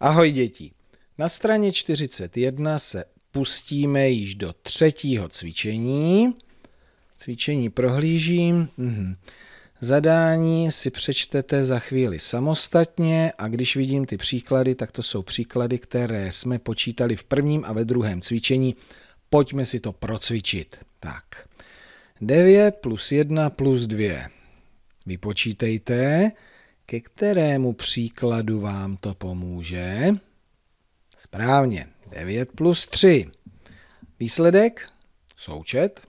Ahoj děti! Na straně 41 se pustíme již do třetího cvičení. Cvičení prohlížím. Mhm. Zadání si přečtete za chvíli samostatně a když vidím ty příklady, tak to jsou příklady, které jsme počítali v prvním a ve druhém cvičení. Pojďme si to procvičit. Tak, 9 plus 1 plus 2. Vypočítejte ke kterému příkladu vám to pomůže? Správně, 9 plus 3. Výsledek, součet,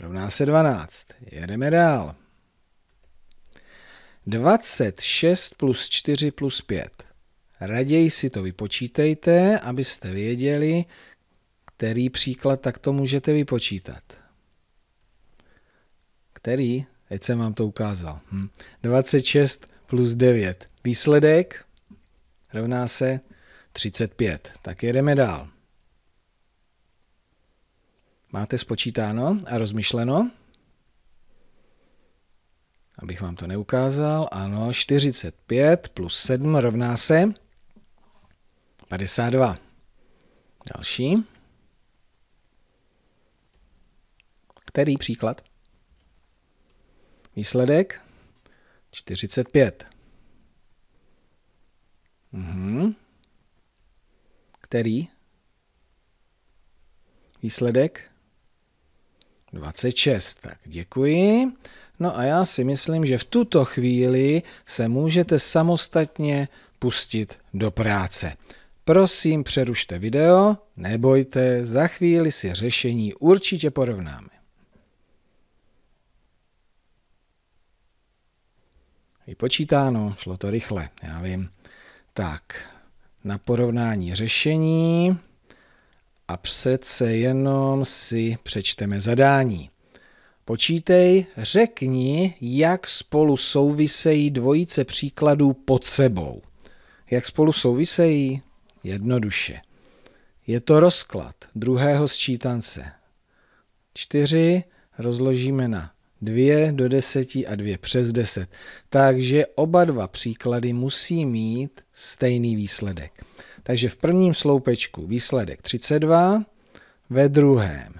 rovná se 12. Jedeme dál. 26 plus 4 plus 5. Raději si to vypočítejte, abyste věděli, který příklad takto můžete vypočítat. Který? Teď jsem vám to ukázal. Hm. 26 plus 9. Výsledek rovná se 35. Tak jedeme dál. Máte spočítáno a rozmyšleno? Abych vám to neukázal. Ano, 45 plus 7 rovná se 52. Další. Který příklad? Výsledek 45. Mhm. Který? Výsledek? 26. Tak děkuji. No a já si myslím, že v tuto chvíli se můžete samostatně pustit do práce. Prosím, přerušte video, nebojte, za chvíli si řešení určitě porovnáme. vypočítáno, šlo to rychle, já vím. Tak, na porovnání řešení a přece jenom si přečteme zadání. Počítej, řekni, jak spolu souvisejí dvojice příkladů pod sebou. Jak spolu souvisejí? Jednoduše. Je to rozklad druhého sčítance. 4 rozložíme na 2 do 10 a 2 přes 10. Takže oba dva příklady musí mít stejný výsledek. Takže v prvním sloupečku výsledek 32, ve druhém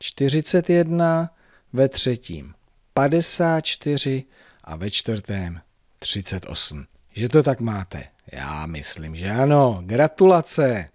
41, ve třetím 54 a ve čtvrtém 38. Že to tak máte? Já myslím, že ano. Gratulace!